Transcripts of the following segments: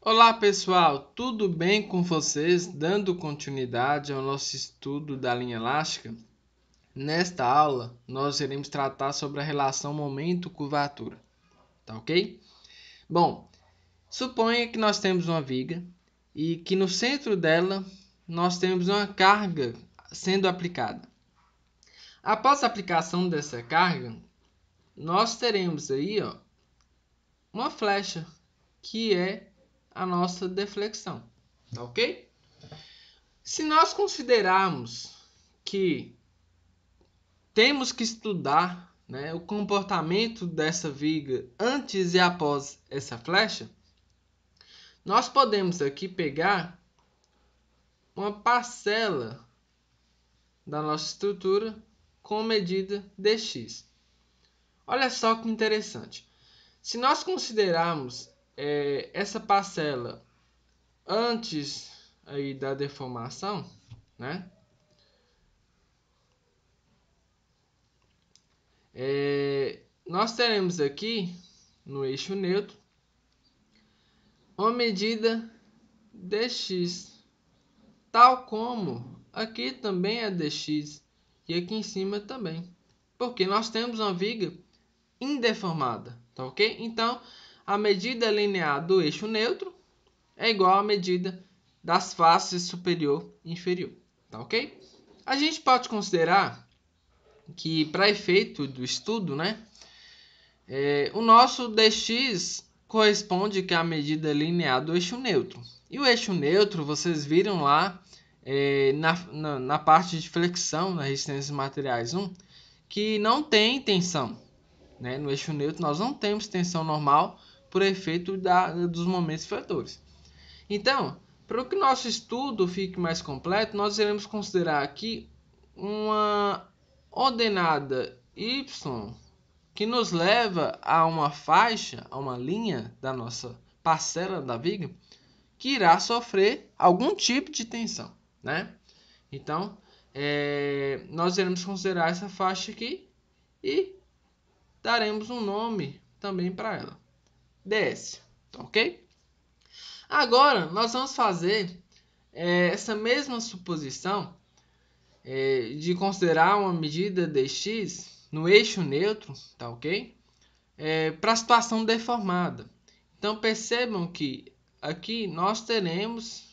Olá pessoal, tudo bem com vocês? Dando continuidade ao nosso estudo da linha elástica, nesta aula nós iremos tratar sobre a relação momento-curvatura, tá ok? Bom, suponha que nós temos uma viga e que no centro dela nós temos uma carga sendo aplicada. Após a aplicação dessa carga, nós teremos aí ó, uma flecha que é a nossa deflexão, tá ok? Tá. Se nós considerarmos que temos que estudar né, o comportamento dessa viga antes e após essa flecha, nós podemos aqui pegar uma parcela da nossa estrutura com medida dx. Olha só que interessante. Se nós considerarmos é, essa parcela antes aí da deformação, né? É, nós teremos aqui no eixo neutro uma medida dx, tal como aqui também é dx e aqui em cima também, porque nós temos uma viga indeformada, tá ok? Então, a medida linear do eixo neutro é igual à medida das faces superior e inferior, tá ok? A gente pode considerar que, para efeito do estudo, né, é, o nosso dx corresponde que a medida linear do eixo neutro. E o eixo neutro, vocês viram lá é, na, na, na, parte de flexão, na resistência materiais 1, que não tem tensão. Né? No eixo neutro nós não temos tensão normal, por efeito da, dos momentos e fatores. Então, para que nosso estudo fique mais completo, nós iremos considerar aqui uma ordenada y que nos leva a uma faixa, a uma linha da nossa parcela da viga que irá sofrer algum tipo de tensão, né? Então, é, nós iremos considerar essa faixa aqui e daremos um nome também para ela ds, tá ok? Agora, nós vamos fazer é, essa mesma suposição é, de considerar uma medida dx no eixo neutro, tá ok? É, Para a situação deformada. Então, percebam que aqui nós teremos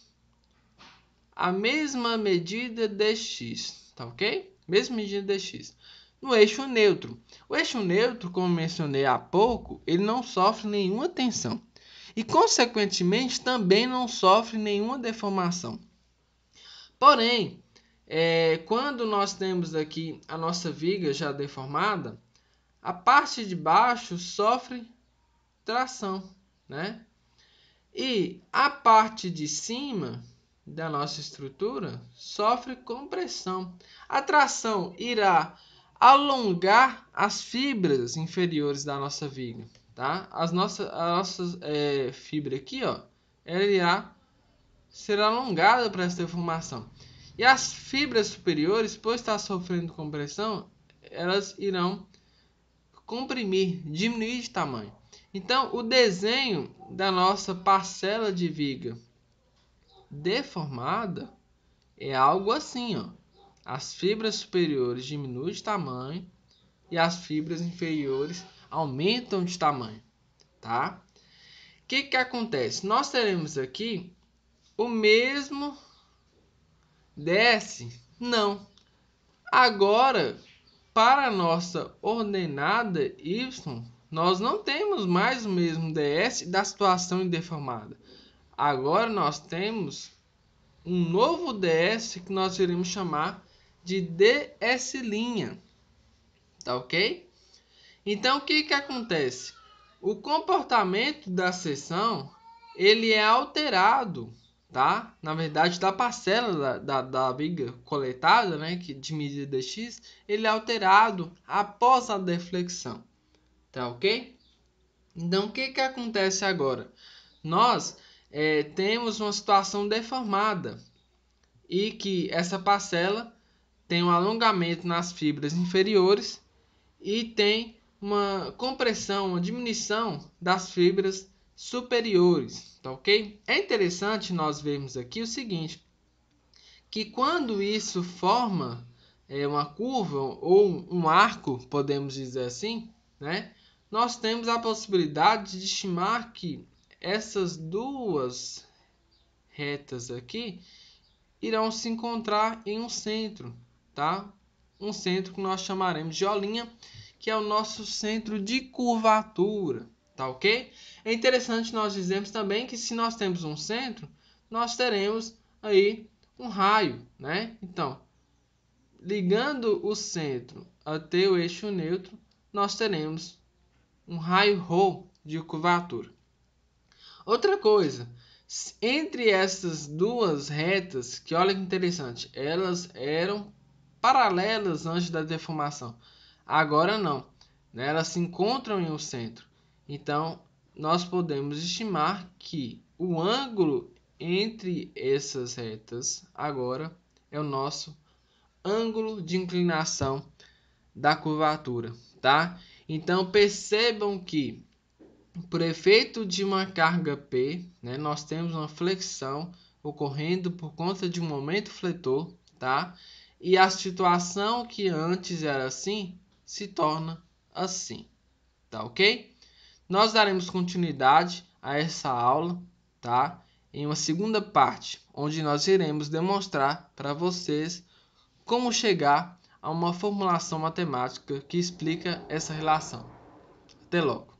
a mesma medida dx, tá ok? Mesma medida dx no eixo neutro. O eixo neutro, como mencionei há pouco, ele não sofre nenhuma tensão e, consequentemente, também não sofre nenhuma deformação. Porém, é, quando nós temos aqui a nossa viga já deformada, a parte de baixo sofre tração, né? E a parte de cima da nossa estrutura sofre compressão. A tração irá alongar as fibras inferiores da nossa viga, tá? As nossas, a nossa é, fibra aqui, ó, ela irá ser alongada para essa deformação. E as fibras superiores, por estar sofrendo compressão, elas irão comprimir, diminuir de tamanho. Então, o desenho da nossa parcela de viga deformada é algo assim, ó. As fibras superiores diminuem de tamanho e as fibras inferiores aumentam de tamanho, tá? O que, que acontece? Nós teremos aqui o mesmo desce? Não. Agora, para a nossa ordenada y, nós não temos mais o mesmo ds da situação indeformada. Agora nós temos um novo ds que nós iremos chamar de DS linha. Tá ok? Então o que, que acontece? O comportamento da seção ele é alterado, tá? Na verdade, da parcela da, da, da viga coletada, né, que de medida x, ele é alterado após a deflexão, tá ok? Então o que, que acontece agora? Nós é, temos uma situação deformada e que essa parcela tem um alongamento nas fibras inferiores e tem uma compressão, uma diminuição das fibras superiores, tá ok? É interessante nós vermos aqui o seguinte, que quando isso forma é, uma curva ou um arco, podemos dizer assim, né? Nós temos a possibilidade de estimar que essas duas retas aqui irão se encontrar em um centro tá? Um centro que nós chamaremos de olinha, que é o nosso centro de curvatura, tá ok? É interessante nós dizermos também que se nós temos um centro, nós teremos aí um raio, né? Então, ligando o centro até o eixo neutro, nós teremos um raio rho de curvatura. Outra coisa, entre essas duas retas, que olha que interessante, elas eram paralelas antes da deformação. Agora não, né? elas se encontram em um centro. Então, nós podemos estimar que o ângulo entre essas retas agora é o nosso ângulo de inclinação da curvatura, tá? Então percebam que por efeito de uma carga P, né, nós temos uma flexão ocorrendo por conta de um momento fletor, tá? e a situação que antes era assim se torna assim, tá ok? Nós daremos continuidade a essa aula, tá? Em uma segunda parte, onde nós iremos demonstrar para vocês como chegar a uma formulação matemática que explica essa relação. Até logo!